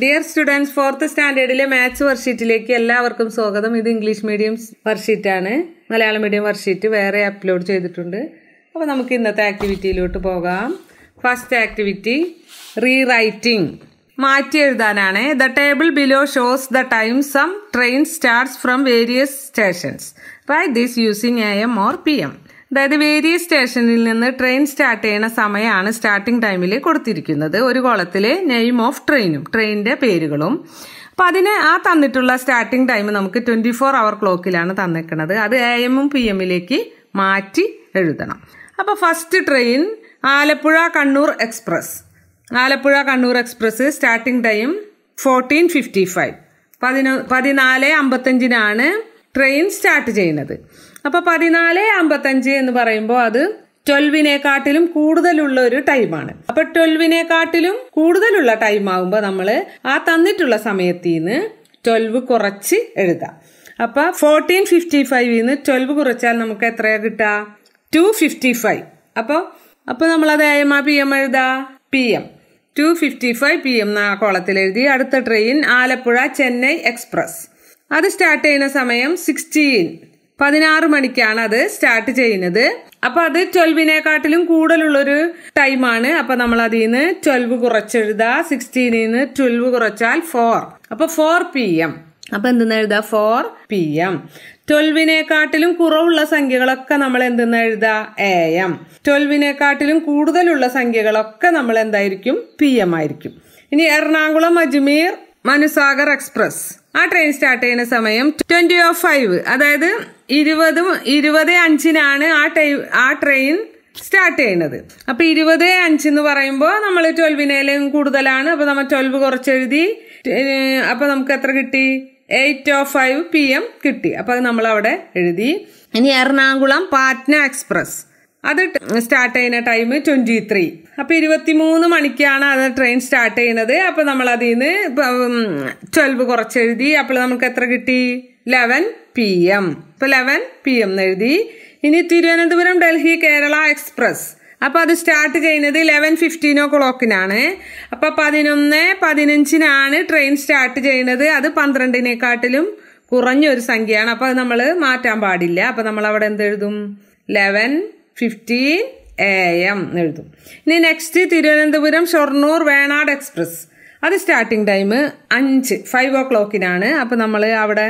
dear students fourth സ്റ്റാൻഡേർഡിലെ maths വർഷീറ്റിലേക്ക് എല്ലാവർക്കും സ്വാഗതം ഇത് ഇംഗ്ലീഷ് മീഡിയം വർഷീറ്റാണ് മലയാളം മീഡിയം വർഷീറ്റ് വേറെ അപ്ലോഡ് ചെയ്തിട്ടുണ്ട് അപ്പോൾ നമുക്ക് ഇന്നത്തെ ആക്ടിവിറ്റിയിലോട്ട് പോകാം ഫസ്റ്റ് ആക്ടിവിറ്റി റീ റൈറ്റിംഗ് മാറ്റി എഴുതാനാണ് the table below shows the time some train starts from various stations write this using A M or P M അതായത് വേരിയസ് സ്റ്റേഷനിൽ നിന്ന് ട്രെയിൻ സ്റ്റാർട്ട് ചെയ്യുന്ന സമയമാണ് സ്റ്റാർട്ടിംഗ് ടൈമിൽ കൊടുത്തിരിക്കുന്നത് ഒരു കോളത്തിൽ നെയിം ഓഫ് ട്രെയിനും ട്രെയിനിന്റെ പേരുകളും അപ്പൊ അതിന് ആ തന്നിട്ടുള്ള സ്റ്റാർട്ടിംഗ് ടൈം നമുക്ക് ട്വന്റി ഫോർ അവർ ക്ലോക്കിലാണ് തന്നിരിക്കുന്നത് അത് എ എമ്മും പി എമ്മിലേക്ക് മാറ്റി എഴുതണം അപ്പോൾ first train Alappuzha Kannur express Alappuzha Kannur express starting time fourteen fifty five പതിനാല് അമ്പത്തഞ്ചിനാണ് ട്രെയിൻ സ്റ്റാർട്ട് ചെയ്യുന്നത് അപ്പൊ പതിനാല് അമ്പത്തഞ്ച് എന്ന് പറയുമ്പോൾ അത് ട്വൽവിനെക്കാട്ടിലും കൂടുതലുള്ള ഒരു ടൈമാണ് അപ്പൊ ട്വൽവിനെക്കാട്ടിലും കൂടുതലുള്ള ടൈം ആകുമ്പോൾ നമ്മൾ ആ തന്നിട്ടുള്ള സമയത്തിൽ നിന്ന് ട്വൽവ് കുറച്ച് എഴുതാം അപ്പൊ ഫോർട്ടീൻ ഫിഫ്റ്റി ഫൈവിൽ നിന്ന് ട്വൽവ് കുറച്ചാൽ നമുക്ക് എത്രയാ കിട്ടുക ടു ഫിഫ്റ്റി ഫൈവ് അപ്പോൾ നമ്മൾ നമ്മളത് എം ആ പി എം എഴുതാ P M two fifty five P M ആ കോളത്തിൽ എഴുതി അടുത്ത ട്രെയിൻ ആലപ്പുഴ ചെന്നൈ എക്സ്പ്രസ് അത് സ്റ്റാർട്ട് ചെയ്യുന്ന സമയം സിക്സ്റ്റീൻ പതിനാറ് മണിക്കാണ് അത് സ്റ്റാർട്ട് ചെയ്യുന്നത് അപ്പൊ അത് ട്വൽവിനെക്കാട്ടിലും കൂടുതലുള്ളൊരു ടൈമാണ് അപ്പൊ നമ്മൾ അതിൽ നിന്ന് ട്വൽവ് കുറച്ചെഴുതാ സിക്സ്റ്റീനിൽ നിന്ന് ട്വൽവ് കുറച്ചാൽ ഫോർ അപ്പൊ ഫോർ പി എം അപ്പൊ എന്തെന്ന് എഴുതാ ഫോർ പി എം ട്വൽവിനെക്കാട്ടിലും കുറവുള്ള സംഖ്യകളൊക്കെ നമ്മൾ എന്തെന്ന് എഴുതാ എ എം ട്വൽവിനെക്കാട്ടിലും കൂടുതലുള്ള സംഖ്യകളൊക്കെ നമ്മൾ എന്തായിരിക്കും പി എം ആയിരിക്കും ഇനി എറണാകുളം അജ്മീർ മനുസാഗർ എക്സ്പ്രസ് ആ ട്രെയിൻ സ്റ്റാർട്ട് ചെയ്യുന്ന സമയം ട്വന്റി ഓഫ് ഫൈവ് അതായത് ഇരുപതും ഇരുപത് അഞ്ചിനാണ് ആ ടൈ ആ ട്രെയിൻ സ്റ്റാർട്ട് ചെയ്യുന്നത് അപ്പോൾ ഇരുപത് അഞ്ച് എന്ന് പറയുമ്പോൾ നമ്മൾ ട്വൽവിനേലും കൂടുതലാണ് അപ്പോൾ നമ്മൾ ട്വൽവ് കുറച്ചെഴുതി അപ്പോൾ നമുക്ക് എത്ര കിട്ടി eight oh five P M കിട്ടി അപ്പോൾ നമ്മൾ അവിടെ എഴുതി ഇനി എറണാകുളം പാറ്റ്ന എക്സ്പ്രസ് അത് സ്റ്റാർട്ട് ചെയ്യുന്ന ടൈം ട്വന്റി ത്രീ അപ്പോൾ ഇരുപത്തിമൂന്ന് മണിക്കാണ് അത് ട്രെയിൻ സ്റ്റാർട്ട് ചെയ്യുന്നത് അപ്പോൾ നമ്മൾ അതിൽ നിന്ന് ട്വൽവ് കുറച്ചെഴുതി അപ്പോൾ നമുക്ക് എത്ര കിട്ടി ലെവൻ പി എം ഇപ്പം ലെവൻ പി എം എഴുതി ഇനി തിരുവനന്തപുരം ഡൽഹി കേരള എക്സ്പ്രസ് അപ്പൊ അത് സ്റ്റാർട്ട് ചെയ്യുന്നത് ലെവൻ ഫിഫ്റ്റീൻ ഒ ക്ലോക്കിനാണ് അപ്പൊ പതിനൊന്ന് പതിനഞ്ചിനാണ് ട്രെയിൻ സ്റ്റാർട്ട് ചെയ്യുന്നത് അത് പന്ത്രണ്ടിനെക്കാട്ടിലും കുറഞ്ഞൊരു സംഖ്യയാണ് അപ്പോൾ അത് നമ്മൾ മാറ്റാൻ പാടില്ല അപ്പോൾ നമ്മൾ അവിടെ എഴുതും ലെവൻ ഫിഫ്റ്റീൻ എ എം എഴുതും ഇനി നെക്സ്റ്റ് തിരുവനന്തപുരം ഷൊർണൂർ വേണാട് എക്സ്പ്രസ് അത് സ്റ്റാർട്ടിംഗ് ടൈം അഞ്ച് ഫൈവ് ഒ ക്ലോക്കിനാണ് അപ്പോൾ നമ്മൾ അവിടെ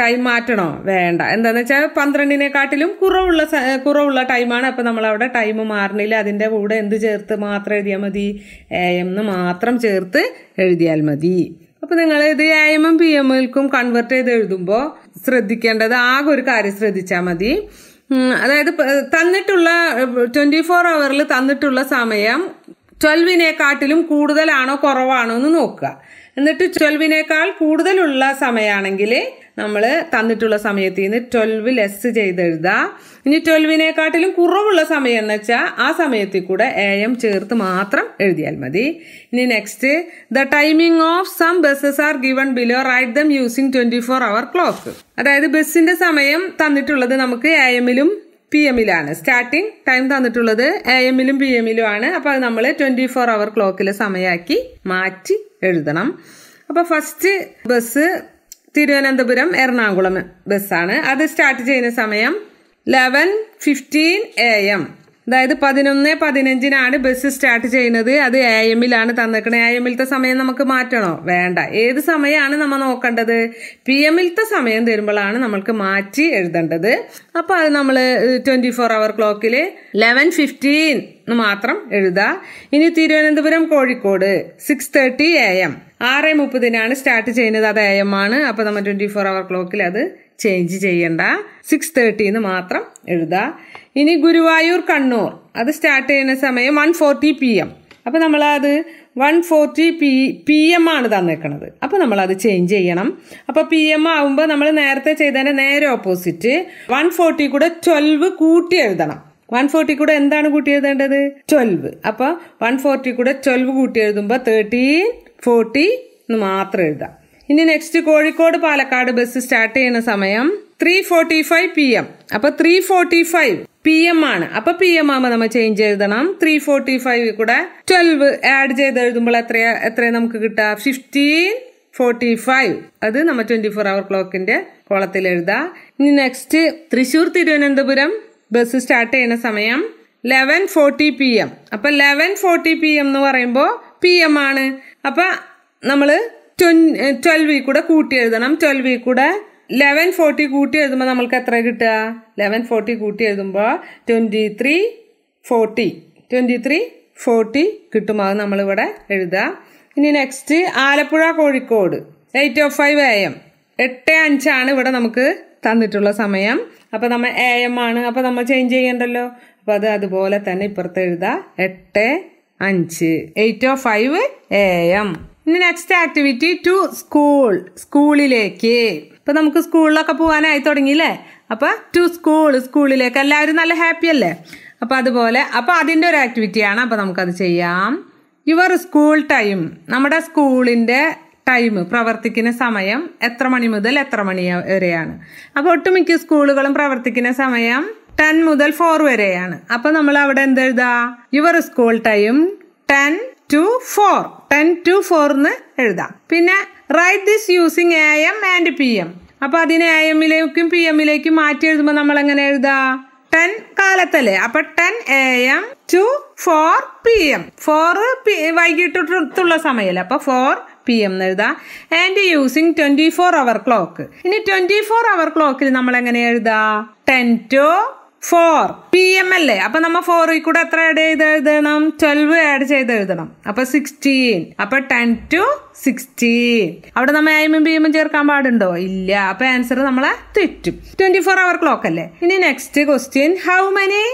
ടൈം മാറ്റണോ വേണ്ട എന്താണെന്ന് വെച്ചാൽ പന്ത്രണ്ടിനെക്കാട്ടിലും കുറവുള്ള കുറവുള്ള ടൈമാണ് അപ്പോൾ നമ്മളവിടെ ടൈം മാറണില്ല അതിൻ്റെ കൂടെ എന്ത് ചേർത്ത് മാത്രം എഴുതിയാൽ മതി എ എം എന്ന് മാത്രം ചേർത്ത് എഴുതിയാൽ മതി അപ്പോൾ നിങ്ങൾ ഇത് എ എം പി എമ്മിൽക്കും കൺവെർട്ട് ചെയ്ത് എഴുതുമ്പോൾ ശ്രദ്ധിക്കേണ്ടത് ആകെ ഒരു കാര്യം ശ്രദ്ധിച്ചാൽ മതി അതായത് തന്നിട്ടുള്ള ട്വൻറ്റി ഫോർ അവറിൽ തന്നിട്ടുള്ള സമയം ട്വൽവിനെക്കാട്ടിലും കൂടുതലാണോ കുറവാണോ എന്ന് നോക്കുക എന്നിട്ട് ട്വൽവിനേക്കാൾ കൂടുതലുള്ള സമയമാണെങ്കിൽ നമ്മൾ തന്നിട്ടുള്ള സമയത്ത് നിന്ന് ട്വൽവ് ലെസ് ചെയ്തെഴുതുക ഇനി ട്വൽവിനെക്കാട്ടിലും കുറവുള്ള സമയം എന്ന് വെച്ചാൽ ആ സമയത്തിൽ കൂടെ എ എം ചേർത്ത് മാത്രം എഴുതിയാൽ മതി ഇനി next the timing of some buses are given below write them using twenty four hour clock അതായത് ബസ്സിന്റെ സമയം തന്നിട്ടുള്ളത് നമുക്ക് എ എമ്മിലും പി എമ്മിലാണ് സ്റ്റാർട്ടിംഗ് ടൈം തന്നിട്ടുള്ളത് എ എമ്മിലും പി എമ്മിലും ആണ് അപ്പോൾ അത് നമ്മൾ ട്വൻറ്റി ഫോർ അവർ ക്ലോക്കിൽ സമയമാക്കി മാറ്റി എഴുതണം അപ്പോൾ ഫസ്റ്റ് ബസ് തിരുവനന്തപുരം എറണാകുളം ബസ്സാണ് അത് സ്റ്റാർട്ട് ചെയ്യുന്ന സമയം ലെവൻ ഫിഫ്റ്റീൻ എ എം അതായത് പതിനൊന്ന് പതിനഞ്ചിനാണ് ബസ് സ്റ്റാർട്ട് ചെയ്യുന്നത് അത് എ ലാണ് തന്നിക്കണത് എ എമ്മിലത്തെ സമയം നമുക്ക് മാറ്റണോ വേണ്ട ഏത് സമയമാണ് നമ്മൾ നോക്കേണ്ടത് പി എമ്മിലത്തെ സമയം തരുമ്പോഴാണ് നമ്മൾക്ക് മാറ്റി എഴുതേണ്ടത് അപ്പോൾ അത് നമ്മൾ ട്വൻറ്റി ഫോർ അവർ ക്ലോക്കിൽ ലെവൻ ഫിഫ്റ്റീൻ മാത്രം എഴുതുക ഇനി Thiruvananthapuram Kozhikode six thirty A M ആറ് മുപ്പതിനാണ് സ്റ്റാർട്ട് ചെയ്യുന്നത് അത് എ എം ആണ് അപ്പോൾ നമ്മൾ ട്വൻറ്റി ഫോർ അവർ ക്ലോക്കിൽ അത് ചേഞ്ച് ചെയ്യണ്ട സിക്സ് തേർട്ടിന്ന് മാത്രം എഴുതുക ഇനി ഗുരുവായൂർ കണ്ണൂർ അത് സ്റ്റാർട്ട് ചെയ്യുന്ന സമയം വൺ ഫോർട്ടി പി എം അപ്പോൾ നമ്മളത് one forty P P M ആണ് തന്നേക്കണത് അപ്പോൾ നമ്മളത് ചേഞ്ച് ചെയ്യണം അപ്പോൾ പി എം ആകുമ്പോൾ നമ്മൾ നേരത്തെ ചെയ്തതിൻ്റെ നേരെ ഓപ്പോസിറ്റ് വൺ ഫോർട്ടി കൂടെ ട്വൽവ് കൂട്ടി എഴുതണം വൺ ഫോർട്ടി കൂടെ എന്താണ് കൂട്ടി എഴുതേണ്ടത് ട്വൽവ് അപ്പോൾ വൺ ഫോർട്ടി കൂടെ ട്വൽവ് കൂട്ടി എഴുതുമ്പോൾ തേർട്ടീൻ ഫോർട്ടി എന്ന് മാത്രം എഴുതാം ഇനി next Kozhikode Palakkad bus start ചെയ്യുന്ന സമയം three forty five P M അപ്പൊ three forty five P M ആണ് അപ്പൊ പി എം ആകുമ്പോൾ നമ്മൾ ചേഞ്ച് എഴുതണം ത്രീ ഫോർട്ടി ഫൈവ് കൂടെ ട്വൽവ് ആഡ് ചെയ്ത് എഴുതുമ്പോൾ എത്രയാ എത്രയാ നമുക്ക് കിട്ടുക ഫിഫ്റ്റീൻ ഫോർട്ടി ഫൈവ് അത് നമ്മൾ ട്വന്റി ഫോർ അവർ ക്ലോക്കിന്റെ കോളത്തിൽ എഴുതാം ഇനി next Thrissur Thiruvananthapuram bus start ചെയ്യുന്ന സമയം ലെവൻ ഫോർട്ടി പി എം അപ്പൊ ലെവൻ ഫോർട്ടി പി എം എന്ന് പറയുമ്പോൾ പി എം ആണ് അപ്പൊ നമ്മള് ട്വൽവിൽ കൂടെ കൂട്ടി എഴുതണം ട്വൽവിൽ കൂടെ ലെവൻ ഫോർട്ടി കൂട്ടി എഴുതുമ്പോൾ നമ്മൾക്ക് എത്ര കിട്ടുക ലെവൻ ഫോർട്ടി കൂട്ടി എഴുതുമ്പോൾ twenty three forty twenty three forty കിട്ടും അത് നമ്മളിവിടെ എഴുതാം ഇനി next Alappuzha Kozhikode eight oh five A M എട്ട് അഞ്ചാണ് ഇവിടെ നമുക്ക് തന്നിട്ടുള്ള സമയം അപ്പോൾ നമ്മൾ എ എം ആണ് അപ്പോൾ നമ്മൾ ചേഞ്ച് ചെയ്യണ്ടല്ലോ അപ്പോൾ അത് അതുപോലെ തന്നെ ഇപ്പുറത്ത് എഴുതാം എട്ട് അഞ്ച് eight oh five A M ഇനി നെക്സ്റ്റ് ആക്ടിവിറ്റി ടു സ്കൂൾ സ്കൂളിലേക്ക് ഇപ്പൊ നമുക്ക് സ്കൂളിലൊക്കെ പോകാനായി തുടങ്ങി അല്ലേ അപ്പൊ ടു സ്കൂൾ സ്കൂളിലേക്ക് എല്ലാവരും നല്ല ഹാപ്പി അല്ലേ അപ്പൊ അതുപോലെ അപ്പൊ അതിന്റെ ഒരു ആക്ടിവിറ്റിയാണ് അപ്പൊ നമുക്കത് ചെയ്യാം യുവർ സ്കൂൾ ടൈം നമ്മുടെ സ്കൂളിന്റെ ടൈം പ്രവർത്തിക്കുന്ന സമയം എത്ര മണി മുതൽ എത്ര മണി വരെയാണ് അപ്പോൾ ഒട്ടുമിക്ക സ്കൂളുകളും പ്രവർത്തിക്കുന്ന സമയം ടെൻ മുതൽ ഫോർ വരെയാണ് അപ്പോൾ നമ്മൾ അവിടെ എന്തെഴുതാ your school time ten to four ten to four എന്ന് എഴുതാം പിന്നെ write this using A M and P M അപ്പോൾ അതിനെ എ എമ്മിലേക്കും പി എമ്മിലേക്കും മാറ്റി എഴുതുമ്പോൾ നമ്മൾ എങ്ങനെ എഴുതാ ടെൻ കാലത്തല്ലേ അപ്പൊ ten A M to four P M four വൈകിട്ടുള്ള സമയമല്ലേ അപ്പൊ ഫോർ പി എം എന്ന് എഴുതാം and using twenty four hour clock ഇനി ട്വന്റി ഫോർ അവർ ക്ലോക്കിൽ നമ്മൾ എങ്ങനെ എഴുതാം ten to four P M അല്ലേ അപ്പൊ നമ്മൾ ഫോറിൽ കൂടെ എത്ര ആഡ് ചെയ്ത് എഴുതണം ട്വൽവ് ആഡ് ചെയ്ത് എഴുതണം അപ്പൊ സിക്സ്റ്റീൻ അപ്പൊ ടെൻ ടു സിക്സ്റ്റീൻ അവിടെ നമ്മൾ എമ്മും പി എമ്മും ചേർക്കാൻ പാടുണ്ടോ ഇല്ല അപ്പൊ ആൻസർ നമ്മളെ തെറ്റും ട്വന്റി ഫോർ അവർ ക്ലോക്ക് അല്ലേ ഇനി next question how many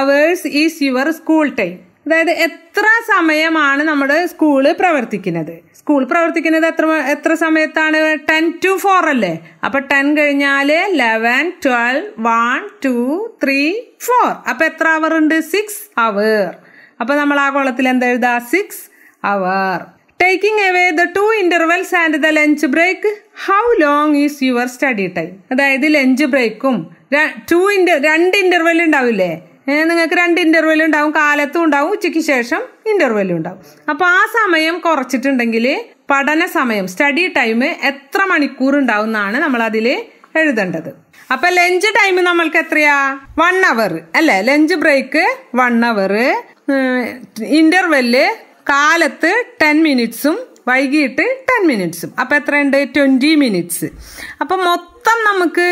hours is your school time അതായത് എത്ര സമയമാണ് നമ്മുടെ സ്കൂൾ പ്രവർത്തിക്കുന്നത് സ്കൂൾ പ്രവർത്തിക്കുന്നത് എത്ര എത്ര സമയത്താണ് ടെൻ ടു ഫോർ അല്ലേ അപ്പൊ ടെൻ കഴിഞ്ഞാൽ eleven twelve one two three four അപ്പൊ എത്ര അവർ ഉണ്ട് സിക്സ് അവർ അപ്പൊ നമ്മൾ ആ കോളത്തിൽ എഴുതാ six our taking away the two intervals and the lunch break how long is your study time അതായത് ലഞ്ച് ബ്രേക്കും ടു ഇന്റർ രണ്ട് ഇന്റർവെൽ ഉണ്ടാവില്ലേ നിങ്ങൾക്ക് രണ്ട് ഇൻ്റർവെൽ ഉണ്ടാവും കാലത്തും ഉണ്ടാവും ഉച്ചയ്ക്ക് ശേഷം ഇൻ്റർവെൽ ഉണ്ടാവും അപ്പോൾ ആ സമയം കുറച്ചിട്ടുണ്ടെങ്കിൽ പഠന സമയം സ്റ്റഡി ടൈം എത്ര മണിക്കൂർ ഉണ്ടാവും എന്നാണ് നമ്മൾ അതിൽ എഴുതേണ്ടത് അപ്പൊ ലഞ്ച് ടൈം നമ്മൾക്ക് എത്രയാ വൺ അവർ അല്ലേ lunch break one hour interval കാലത്ത് ടെൻ മിനിറ്റ്സും വൈകിട്ട് ടെൻ മിനിറ്റ്സും അപ്പോൾ എത്രയുണ്ട് ട്വന്റി മിനിറ്റ്സ് അപ്പൊ മൊത്തം നമുക്ക്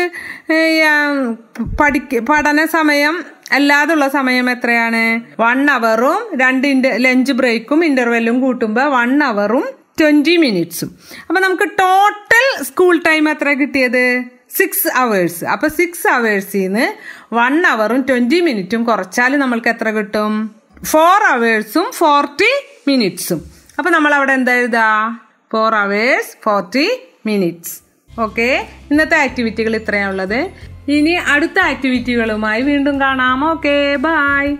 പഠിക്ക പഠന സമയം അല്ലാതുള്ള സമയം എത്രയാണ് വൺ അവറും രണ്ട് ലഞ്ച് ബ്രേക്കും ഇന്റർവെല്ലും കൂട്ടുമ്പോൾ വൺ അവറും ട്വന്റി മിനിറ്റ്സും അപ്പൊ നമുക്ക് ടോട്ടൽ സ്കൂൾ ടൈം എത്ര കിട്ടിയത് സിക്സ് അവേഴ്സ് അപ്പൊ സിക്സ് അവേഴ്സിൽ നിന്ന് വൺ അവറും ട്വന്റി മിനിറ്റും കുറച്ചാൽ നമ്മൾക്ക് എത്ര കിട്ടും ഫോർ അവേഴ്സും ഫോർട്ടി മിനിറ്റ്സും അപ്പൊ നമ്മൾ അവിടെ എന്താ എഴുതാ four hours forty minutes okay ഇന്നത്തെ ആക്ടിവിറ്റികൾ ഇത്രയാണുള്ളത് ഇനി അടുത്ത ആക്ടിവിറ്റികളുമായി വീണ്ടും കാണാം ഓക്കെ ബായ്